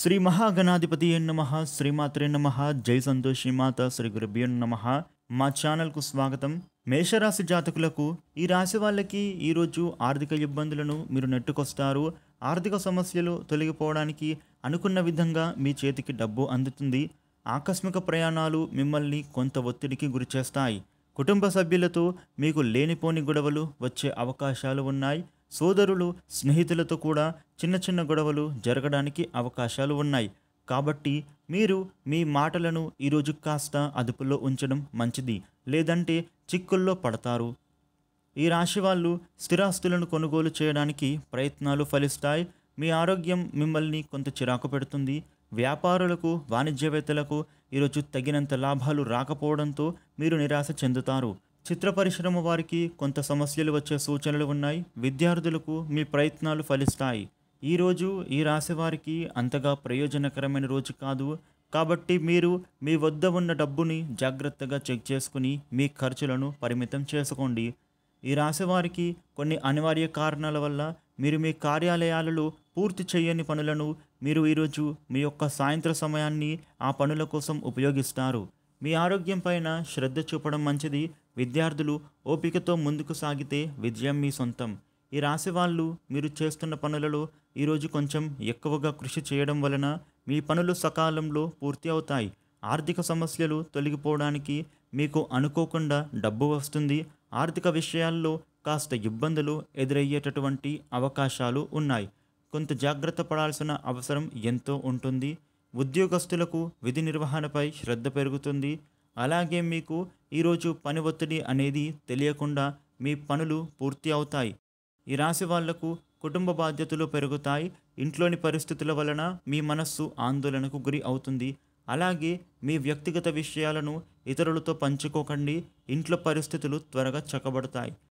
శ్రీ మహాగణాధిపతి ఎన్ నమ శ్రీమాత్రే నమ జై సంతోషి మాత శ్రీ గురుభ్యో నమ మా ఛానల్కు స్వాగతం మేషరాశి జాతకులకు ఈ రాశి వాళ్ళకి ఈరోజు ఆర్థిక ఇబ్బందులను మీరు నెట్టుకొస్తారు ఆర్థిక సమస్యలు తొలగిపోవడానికి అనుకున్న విధంగా మీ చేతికి డబ్బు అందుతుంది ఆకస్మిక ప్రయాణాలు మిమ్మల్ని కొంత ఒత్తిడికి గురిచేస్తాయి కుటుంబ సభ్యులతో మీకు లేనిపోని గొడవలు వచ్చే అవకాశాలు ఉన్నాయి సోదరులు స్నేహితులతో కూడా చిన్న చిన్న గొడవలు జరగడానికి అవకాశాలు ఉన్నాయి కాబట్టి మీరు మీ మాటలను ఈరోజు కాస్త అదుపులో ఉంచడం మంచిది లేదంటే చిక్కుల్లో పడతారు ఈ రాశి వాళ్ళు స్థిరాస్తులను కొనుగోలు చేయడానికి ప్రయత్నాలు ఫలిస్తాయి మీ ఆరోగ్యం మిమ్మల్ని కొంత చిరాకు పెడుతుంది వ్యాపారులకు వాణిజ్యవేత్తలకు ఈరోజు తగినంత లాభాలు రాకపోవడంతో మీరు నిరాశ చెందుతారు చిత్ర పరిశ్రమ వారికి కొంత సమస్యలు వచ్చే సూచనలు ఉన్నాయి విద్యార్థులకు మీ ప్రయత్నాలు ఫలిస్తాయి ఈరోజు ఈ రాశి వారికి అంతగా ప్రయోజనకరమైన రోజు కాదు కాబట్టి మీరు మీ వద్ద ఉన్న డబ్బుని జాగ్రత్తగా చెక్ చేసుకుని మీ ఖర్చులను పరిమితం చేసుకోండి ఈ రాశి వారికి కొన్ని అనివార్య కారణాల వల్ల మీరు మీ కార్యాలయాలలో పూర్తి చేయని పనులను మీరు ఈరోజు మీ యొక్క సాయంత్ర సమయాన్ని ఆ పనుల కోసం ఉపయోగిస్తారు మీ ఆరోగ్యం పైన శ్రద్ధ చూపడం మంచిది విద్యార్థులు ఓపికతో ముందుకు సాగితే విజయం మీ సొంతం ఈ రాశి వాళ్ళు మీరు చేస్తున్న పనులలో ఈరోజు కొంచెం ఎక్కువగా కృషి చేయడం వలన మీ పనులు సకాలంలో పూర్తి అవుతాయి ఆర్థిక సమస్యలు తొలగిపోవడానికి మీకు అనుకోకుండా డబ్బు వస్తుంది ఆర్థిక విషయాల్లో కాస్త ఇబ్బందులు ఎదురయ్యేటటువంటి అవకాశాలు ఉన్నాయి కొంత జాగ్రత్త పడాల్సిన అవసరం ఎంతో ఉంటుంది ఉద్యోగస్తులకు విధి నిర్వహణపై శ్రద్ధ పెరుగుతుంది అలాగే మీకు ఈరోజు పని ఒత్తిడి అనేది తెలియకుండా మీ పనులు పూర్తి అవుతాయి ఈ రాశి వాళ్లకు కుటుంబ బాధ్యతలు పెరుగుతాయి ఇంట్లోని పరిస్థితుల వలన మీ మనస్సు ఆందోళనకు గురి అవుతుంది అలాగే మీ వ్యక్తిగత విషయాలను ఇతరులతో పంచుకోకండి ఇంట్లో పరిస్థితులు త్వరగా చక్కబడతాయి